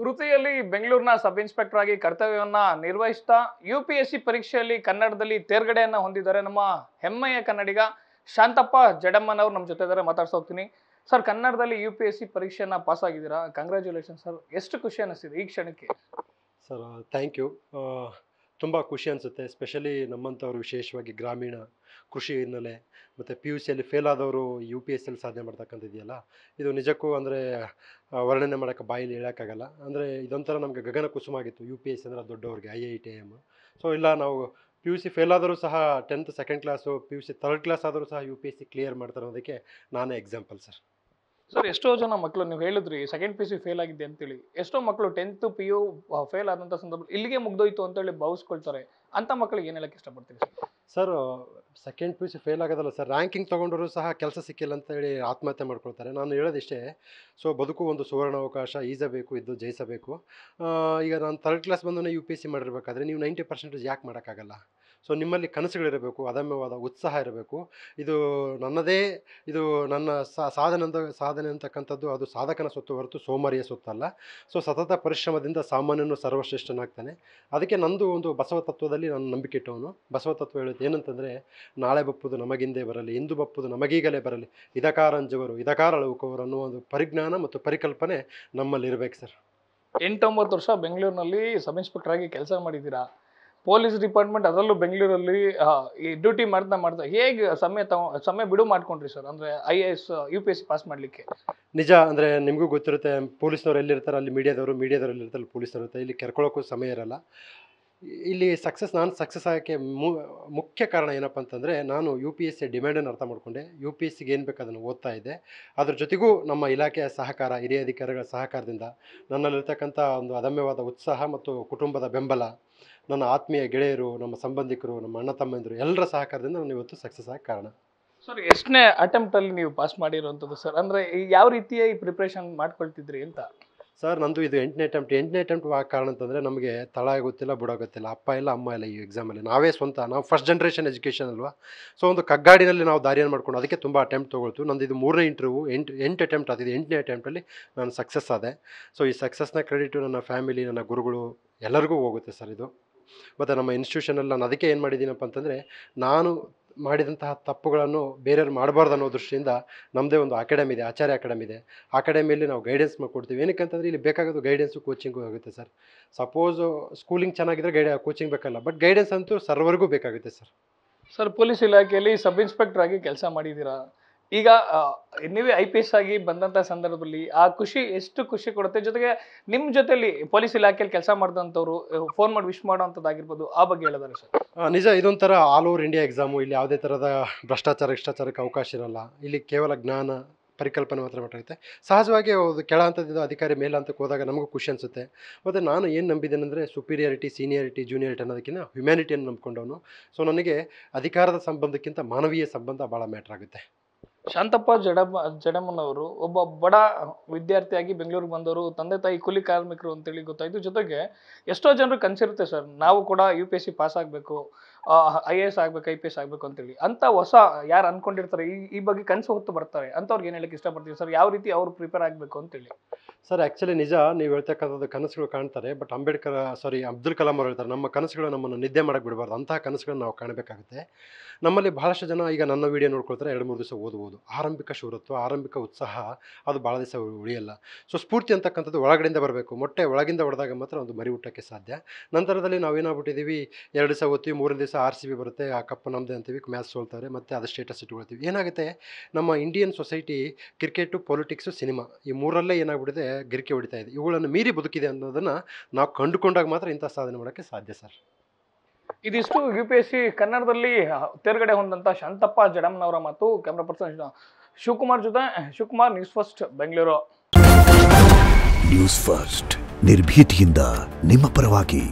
ವೃತ್ತಿಯಲ್ಲಿ ಬೆಂಗಳೂರಿನ sub inspector ಆಗಿ ಕರ್ತವ್ಯವನ್ನ ನಿರ್ವಹಿಸ್ತಾ ಯು ಪಿ ಎಸ್ ಸಿ ಪರೀಕ್ಷೆಯಲ್ಲಿ ಕನ್ನಡದಲ್ಲಿ ತೇರ್ಗಡೆಯನ್ನು ಹೊಂದಿದ್ದಾರೆ ನಮ್ಮ ಹೆಮ್ಮೆಯ ಕನ್ನಡಿಗ ಶಾಂತಪ್ಪ ಜಡಮ್ಮನವ್ರು ನಮ್ಮ ಜೊತೆ ಇದ್ದಾರೆ ಮಾತಾಡ್ತಾ ಸರ್ ಕನ್ನಡದಲ್ಲಿ ಯು ಪಿ ಎಸ್ ಸಿ ಪರೀಕ್ಷೆಯನ್ನು ಪಾಸ್ ಆಗಿದ್ದೀರಾ ಕಂಗ್ರ್ಯಾಚುಲೇಷನ್ ಸರ್ ಎಷ್ಟು ಖುಷಿ ಅನ್ನಿಸ್ತಿದೆ ಈ ಕ್ಷಣಕ್ಕೆ ಸರ್ ಥ್ಯಾಂಕ್ ಯು ತುಂಬ ಖುಷಿ ಅನಿಸುತ್ತೆ ಸ್ಪೆಷಲಿ ನಮ್ಮಂಥವ್ರು ವಿಶೇಷವಾಗಿ ಗ್ರಾಮೀಣ ಕೃಷಿ ಹಿನ್ನೆಲೆ ಮತ್ತು ಪಿ ಯು ಸಿಯಲ್ಲಿ ಫೇಲ್ ಆದವರು ಯು ಪಿ ಎಸ್ ಸಿಲಿ ಸಾಧನೆ ಮಾಡ್ತಕ್ಕಂಥ ಇದೆಯಲ್ಲ ಇದು ನಿಜಕ್ಕೂ ಅಂದರೆ ವರ್ಣನೆ ಮಾಡೋಕ್ಕೆ ಬಾಯಲ್ಲಿ ಹೇಳೋಕ್ಕಾಗಲ್ಲ ಅಂದರೆ ಇದೊಂಥರ ನಮಗೆ ಗಗನ ಕುಸುಮ ಆಗಿತ್ತು ಯು ಪಿ ಎಸ್ ಅಂದರೆ ದೊಡ್ಡವ್ರಿಗೆ I I T M so ಇಲ್ಲ ನಾವು ಪಿ ಯು ಸಿ ಫೇಲ್ ಆದರೂ ಸಹ tenth second class P U C third class ಆದರೂ ಸಹ U P S C clear ಮಾಡ್ತಾರೆ ಅನ್ನೋದಕ್ಕೆ ನಾನೇ ಎಕ್ಸಾಂಪಲ್ ಸರ್ ಸರ್ ಎಷ್ಟೋ ಜನ ಮಕ್ಕಳು ನೀವು ಹೇಳಿದ್ರಿ ಸೆಕೆಂಡ್ ಪಿ ಸಿ ಫೇಲ್ ಆಗಿದೆ ಅಂತೇಳಿ ಎಷ್ಟೋ ಮಕ್ಕಳು ಟೆಂತ್ ಪಿ ಯು ಫೇಲ್ ಆದಂಥ ಸಂದರ್ಭ ಇಲ್ಲಿಗೆ ಮುಗ್ದೋಯ್ತು ಅಂತೇಳಿ ಭಾವಿಸ್ಕೊಳ್ತಾರೆ ಅಂಥ ಮಕ್ಕಳಿಗೆ ಏನು ಹೇಳಕ್ಕೆ ಇಷ್ಟಪಡ್ತೀರಿ sir second P C fail ಆಗೋದಲ್ಲ ಸರ್ ರ್ಯಾಂಕಿಂಗ್ ತೊಗೊಂಡ್ರು ಸಹ ಕೆಲಸ ಸಿಕ್ಕಿಲ್ಲ ಅಂತೇಳಿ ಆತ್ಮಹತ್ಯೆ ಮಾಡ್ಕೊಳ್ತಾರೆ ನಾನು ಹೇಳೋದಿಷ್ಟೇ ಸೊ ಬದುಕು ಒಂದು ಸುವರ್ಣ ಅವಕಾಶ ಈಜಬೇಕು ಇದ್ದು ಜಯಿಸಬೇಕು ಈಗ ನಾನು ಥರ್ಡ್ ಕ್ಲಾಸ್ ಬಂದು ಯು ಪಿ ಎಸ್ ಸಿ ಮಾಡಿರ್ಬೇಕಾದ್ರೆ ನೀವು ನೈಂಟಿ ಪರ್ಸೆಂಟೇಜ್ ಯಾಕೆ ಮಾಡೋಕ್ಕಾಗಲ್ಲ ಸೊ ನಿಮ್ಮಲ್ಲಿ ಕನಸುಗಳಿರಬೇಕು ಅದಮ್ಯವಾದ ಉತ್ಸಾಹ ಇರಬೇಕು ಇದು ನನ್ನದೇ ಇದು ನನ್ನ ಸಾಧನೆ ಸಾಧನೆ ಅಂತಕ್ಕಂಥದ್ದು ಅದು ಸಾಧಕನ ಸೊತ್ತು ಹೊರತು ಸೋಮಾರಿಯ ಸೊತ್ತಲ್ಲ ಸೊ ಸತತ ಪರಿಶ್ರಮದಿಂದ ಸಾಮಾನ್ಯನು ಸರ್ವಶ್ರೇಷ್ಠನಾಗ್ತಾನೆ ಅದಕ್ಕೆ ನಂದು ಒಂದು ಬಸವ ತತ್ವದಲ್ಲಿ ನಾನು ನಂಬಿಕೆ ಇಟ್ಟವನು ಬಸವ ತತ್ವ ಹೇಳೋದು ಏನಂತಂದರೆ ನಾಳೆ ಬಪ್ಪುದು ನಮಗಿಂದೇ ಬರಲಿ ಇಂದು ಬಪ್ಪುದು ನಮಗೀಗಲೇ ಬರಲಿ ಇದಕಾರಂಜವರು ಇದಕಾರಳವುಕವರು ಅನ್ನೋ ಒಂದು ಪರಿಜ್ಞಾನ ಮತ್ತು ಪರಿಕಲ್ಪನೆ ನಮ್ಮಲ್ಲಿ ಇರಬೇಕು ಸರ್ ಎಂಟೊಂಬತ್ತು ವರ್ಷ ಬೆಂಗಳೂರಿನಲ್ಲಿ ಸಬ್ ಇನ್ಸ್ಪೆಕ್ಟರ್ ಆಗಿ ಕೆಲಸ ಮಾಡಿದ್ದೀರಾ ಪೊಲೀಸ್ ಡಿಪಾರ್ಟ್ಮೆಂಟ್ ಅದರಲ್ಲೂ ಬೆಂಗಳೂರಲ್ಲಿ ಈ ಡ್ಯೂಟಿ ಮಾಡ್ತಾ ಮಾಡ್ತಾ ಹೇಗೆ ಸಮಯ ತಗೋ ಸಮಯ ಬಿಡು ಮಾಡ್ಕೊಂಡ್ರಿ ಸರ್ ಅಂದರೆ I A S U P S C pass ಮಾಡಲಿಕ್ಕೆ ನಿಜ ಅಂದರೆ ನಿಮಗೂ ಗೊತ್ತಿರುತ್ತೆ ಪೊಲೀಸ್ನವ್ರು ಎಲ್ಲಿರ್ತಾರೆ ಅಲ್ಲಿ ಮೀಡಿಯಾದವರು ಮೀಡಿಯಾದವ್ರು ಎಲ್ಲಿರ್ತಾರೆ ಪೊಲೀಸ್ನವ್ರು ಇರುತ್ತೆ ಇಲ್ಲಿ ಕೆರ್ಕೊಳ್ಳೋಕ್ಕೂ ಸಮಯ ಇರಲ್ಲ ಇಲ್ಲಿ ಸಕ್ಸಸ್ ನಾನು ಸಕ್ಸಸ್ ಆಗೋಕ್ಕೆ ಮುಖ್ಯ ಕಾರಣ ಏನಪ್ಪ ಅಂತಂದರೆ ನಾನು ಯು ಪಿ ಎಸ್ ಸಿ ಡಿಮ್ಯಾಂಡನ್ನು ಅರ್ಥ ಮಾಡಿಕೊಂಡೆ ಯು ಪಿ ಎಸ್ ಸಿಗೆ ಏನು ಬೇಕು ಅದನ್ನು ಓದ್ತಾ ಇದ್ದೆ ಅದ್ರ ಜೊತೆಗೂ ನಮ್ಮ ಇಲಾಖೆಯ ಸಹಕಾರ ಹಿರಿಯ ಅಧಿಕಾರಿಗಳ ಸಹಕಾರದಿಂದ ನನ್ನಲ್ಲಿರ್ತಕ್ಕಂಥ ಒಂದು ಅದಮ್ಯವಾದ ಉತ್ಸಾಹ ಮತ್ತು ಕುಟುಂಬದ ಬೆಂಬಲ ನನ್ನ ಆತ್ಮೀಯ ಗೆಳೆಯರು ನಮ್ಮ ಸಂಬಂಧಿಕರು ನಮ್ಮ ಅಣ್ಣ ತಮ್ಮಂದಿರು ಎಲ್ಲರ ಸಹಕಾರದಿಂದ ನಾನು ಇವತ್ತು ಸಕ್ಸಸ್ ಆಗಿ ಕಾರಣ ಸರ್ ಎಷ್ಟನೇ ಅಟೆಂಪ್ಟಲ್ಲಿ ನೀವು ಪಾಸ್ ಮಾಡಿರುವಂಥದ್ದು ಸರ್ ಅಂದರೆ ಯಾವ ರೀತಿಯ ಈ ಪ್ರಿಪ್ರೇಷನ್ ಮಾಡ್ಕೊಳ್ತಿದ್ರಿ ಅಂತ ಸರ್ ನಂದು ಇದು ಎಂಟನೇ ಅಟೆಂಪ್ಟ್ ಎಂಟನೇ ಅಟೆಂಪ್ಟ್ ಆಗ ಕಾರಣ ಅಂತಂದರೆ ನಮಗೆ ತಳ ಆಗುತ್ತಿಲ್ಲ ಬುಡ ಗೊತ್ತಿಲ್ಲ ಅಪ್ಪ ಇಲ್ಲ ಅಮ್ಮ ಇಲ್ಲ ಈ ಎಕ್ಸಾಮಲ್ಲಿ ನಾವೇ ಸ್ವಂತ ನಾವು ಫಸ್ಟ್ ಜನ್ರೇಷನ್ ಎಜುಕೇಷನ್ ಅಲ್ವಾ ಸೊ ಒಂದು ಕಗ್ಗಾಡಿನಲ್ಲಿ ನಾವು ದಾರಿಯನ್ನು ಮಾಡ್ಕೊಂಡು ಅದಕ್ಕೆ ತುಂಬ ಅಟೆಂಪ್ಟ್ ತೊಗೊಳ್ತು ನಂದು ಇದು ಮೂರನೇ ಇಂಟರ್ವ್ಯೂ ಎಂಟು ಎಂಟು ಅಟೆಂಪ್ಟ್ ಆಗಿದೆ ಎಂಟನೇ ಅಟೆಂಪ್ಟಲ್ಲಿ ನಾನು ಸಕ್ಸಸ್ ಆದೆ ಸೊ ಈ ಸಕ್ಸಸ್ನ ಕ್ರೆಡಿಟು ನನ್ನ ಫ್ಯಾಮಿಲಿ ನನ್ನ ಗುರುಗಳು ಎಲ್ಲರಿಗೂ ಹೋಗುತ್ತೆ ಸರ್ ಇದು ಮತ್ತು ನಮ್ಮ ಇನ್ಸ್ಟಿಟ್ಯೂಷನಲ್ಲಿ ನಾನು ಅದಕ್ಕೆ ಏನು ಮಾಡಿದ್ದೀನಪ್ಪ ಅಂತಂದರೆ ನಾನು ಮಾಡಿದಂತಹ ತಪ್ಪುಗಳನ್ನು ಬೇರೆಯವ್ರು ಮಾಡಬಾರ್ದು ಅನ್ನೋ ದೃಷ್ಟಿಯಿಂದ ನಮ್ಮದೇ ಒಂದು ಅಕಾಡೆಮಿ ಇದೆ ಆಚಾರ್ಯ ಅಕಾಡೆಮಿ ಇದೆ ಅಕಾಡೆಮಿಯಲ್ಲಿ ನಾವು ಗೈಡೆನ್ಸ್ ಮಾಡಿಕೊಡ್ತೀವಿ ಏನಕ್ಕಂತಂದರೆ ಇಲ್ಲಿ ಬೇಕಾಗೋದು ಗೈಡೆನ್ಸು ಕೋಚಿಂಗು ಆಗುತ್ತೆ ಸರ್ ಸಪೋಸು ಸ್ಕೂಲಿಂಗ್ ಚೆನ್ನಾಗಿದ್ದರೆ ಗೈಡೆ ಕೋಚಿಂಗ್ ಬೇಕಲ್ಲ ಬಟ್ ಗೈಡೆನ್ಸ್ ಅಂತೂ ಸರ್ವರಿಗೂ ಬೇಕಾಗುತ್ತೆ ಸರ್ ಸರ್ ಪೊಲೀಸ್ ಇಲಾಖೆಯಲ್ಲಿ ಸಬ್ ಇನ್ಸ್ಪೆಕ್ಟರ್ ಆಗಿ ಕೆಲಸ ಮಾಡಿದ್ದೀರಾ ಈಗ ನೀವೇ ಐ ಪಿ ಎಸ್ ಆಗಿ ಬಂದಂತ ಸಂದರ್ಭದಲ್ಲಿ ಆ ಖುಷಿ ಎಷ್ಟು ಖುಷಿ ಕೊಡುತ್ತೆ ಜೊತೆಗೆ ನಿಮ್ ಜೊತೆಲಿ ಪೊಲೀಸ್ ಇಲಾಖೆಯಲ್ಲಿ ಕೆಲಸ ಮಾಡಿದಂಥವ್ರು ಫೋನ್ ಮಾಡಿ ವಿಶ್ ಮಾಡೋಂಥದ್ದಾಗಿರ್ಬೋದು ಆ ಬಗ್ಗೆ ಹೇಳಿದಾರೆ ಸರ್ ನಿಜ ಇದೊಂಥರ ಆಲ್ ಓವರ್ ಇಂಡಿಯಾ ಎಕ್ಸಾಮು ಇಲ್ಲಿ ಯಾವುದೇ ಥರದ ಭ್ರಷ್ಟಾಚಾರ ಇಷ್ಟಾಚಾರಕ್ಕೆ ಅವಕಾಶ ಇರಲ್ಲ ಇಲ್ಲಿ ಕೇವಲ ಜ್ಞಾನ ಪರಿಕಲ್ಪನೆ ಮಾತ್ರ ಮಾಡಿರುತ್ತೆ ಸಹಜವಾಗಿ ಅದು ಕೆಳ ಹಂತದಿಂದ ಅಧಿಕಾರಿ ಮೇಲೆ ಹೋದಾಗ ನಮಗೂ ಖುಷಿ ಅನಿಸುತ್ತೆ ಮತ್ತು ನಾನು ಏನು ನಂಬಿದ್ದೇನೆ ಅಂದರೆ ಸುಪೀರಿಯಾರಿಟಿ ಸೀನಿಯಾರಿಟಿ ಜೂನಿಯಾರಿಟಿ ಅನ್ನೋದಕ್ಕಿಂತ ಹ್ಯುಮ್ಯಾನಿಟಿಯನ್ನು ನಂಬ್ಕೊಂಡವನು ಸೊ ನನಗೆ ಅಧಿಕಾರದ ಸಂಬಂಧಕ್ಕಿಂತ ಮಾನವೀಯ ಸಂಬಂಧ ಭಾಳ ಮ್ಯಾಟ್ರ್ ಆಗುತ್ತೆ ಶಾಂತಪ್ಪ ಜಡಮ ಜಡಮನವರು ಒಬ್ಬ ಬಡ ವಿದ್ಯಾರ್ಥಿಯಾಗಿ ಬೆಂಗಳೂರಿಗೆ ಬಂದವರು ತಂದೆ ತಾಯಿ ಕೂಲಿ ಕಾರ್ಮಿಕರು ಅಂತೇಳಿ ಗೊತ್ತಾಯ್ತು ಜೊತೆಗೆ ಎಷ್ಟೋ ಜನರು ಕನಸಿರುತ್ತೆ ಸರ್ ನಾವು ಕೂಡ U P S C pass ಆಗಬೇಕು ಐ ಎ ಎಸ್ ಆಗ್ಬೇಕು ಐ ಪಿ ಎಸ್ ಆಗ್ಬೇಕು ಅಂತೇಳಿ ಅಂತ ಹೊಸ ಯಾರು ಅನ್ಕೊಂಡಿರ್ತಾರೆ ಈ ಈ ಬಗ್ಗೆ ಕನಸು ಹೊತ್ತು ಬರ್ತಾರೆ ಅಂತವ್ರಿಗೆ ಏನು ಹೇಳಕ್ಕೆ ಇಷ್ಟಪಡ್ತೀವಿ ಸರ್ ಯಾವ ರೀತಿ ಅವ್ರು ಪ್ರಿಪೇರ್ ಆಗಬೇಕು ಅಂತೇಳಿ ಸರ್ ಆಕ್ಚುಲಿ ನಿಜ ನೀವು ಹೇಳ್ತಕ್ಕಂಥದ್ದು ಕನಸುಗಳು ಕಾಣ್ತಾರೆ ಬಟ್ ಅಂಬೇಡ್ಕರ್ ಸಾರಿ ಅಬ್ದುಲ್ ಕಲಾಂ ಅವರು ಹೇಳ್ತಾರೆ ನಮ್ಮ ಕನಸುಗಳು ನಮ್ಮನ್ನು ನಿದ್ದೆ ಮಾಡಕ್ಕೆ ಬಿಡಬಾರ್ದು ಅಂತಹ ಕನಸುಗಳನ್ನು ನಾವು ಕಾಣಬೇಕಾಗುತ್ತೆ ನಮ್ಮಲ್ಲಿ ಬಹಳಷ್ಟು ಜನ ಈಗ ನನ್ನ ವಿಡಿಯೋ ನೋಡ್ಕೊಳ್ತಾರೆ ಎರಡು ಮೂರು ದಿವಸ ಓದ್ಬೋದು ಆರಂಭಿಕ ಶೂರತ್ವ ಆರಂಭಿಕ ಉತ್ಸಾಹ ಅದು ಭಾಳ ದಿವಸ ಉಳಿಯಲ್ಲ ಸೊ ಸ್ಫೂರ್ತಿ ಅಂತಕ್ಕಂಥದ್ದು ಒಳಗಡೆಯಿಂದ ಬರಬೇಕು ಮೊಟ್ಟೆ ಒಳಗಿಂದ ಹೊಡೆದಾಗ ಮಾತ್ರ ಒಂದು ಮರಿ ಊಟಕ್ಕೆ ಸಾಧ್ಯ ನಂತರದಲ್ಲಿ ಏನಾಗ್ಬಿಟ್ಟಿದ್ದೀವಿ ಎರಡು ದಿವಸ ಓದ್ತೀವಿ ಮೂರನೇ ದಿವಸ ದಿವಸ ಆರ್ ಸಿ ಬಿ ಬರುತ್ತೆ ಆ ಕಪ್ ನಮ್ಮದೇ ಅಂತೀವಿ ಮ್ಯಾಚ್ ಸೋಲ್ತಾರೆ ಮತ್ತು ಅದು ಸ್ಟೇಟಸ್ ಇಟ್ಕೊಳ್ತೀವಿ ಏನಾಗುತ್ತೆ ನಮ್ಮ Indian society cricket politics cinema ಈ ಮೂರಲ್ಲೇ ಏನಾಗ್ಬಿಟ್ಟಿದೆ ಗಿರಿಕೆ ಹೊಡಿತಾ ಇದೆ ಇವುಗಳನ್ನು ಮೀರಿ ಬದುಕಿದೆ ಅನ್ನೋದನ್ನು ನಾವು ಕಂಡುಕೊಂಡಾಗ ಮಾತ್ರ ಇಂಥ ಸಾಧನೆ ಮಾಡೋಕ್ಕೆ ಸಾಧ್ಯ ಸರ್ ಇದಿಷ್ಟು ಯು ಪಿ ಎಸ್ ಸಿ ಕನ್ನಡದಲ್ಲಿ ತೇರ್ಗಡೆ ಹೊಂದಂಥ ಶಾಂತಪ್ಪ ಜಡಮ್ನವರ ಮತ್ತು ಕ್ಯಾಮ್ರಾ ಪರ್ಸನ್ ಶಿವಕುಮಾರ್ ಜೊತೆ Shivakumar news first Bengaluru news first ನಿರ್ಭೀತಿಯಿಂದ ನಿಮ್ಮ ಪರವಾಗಿ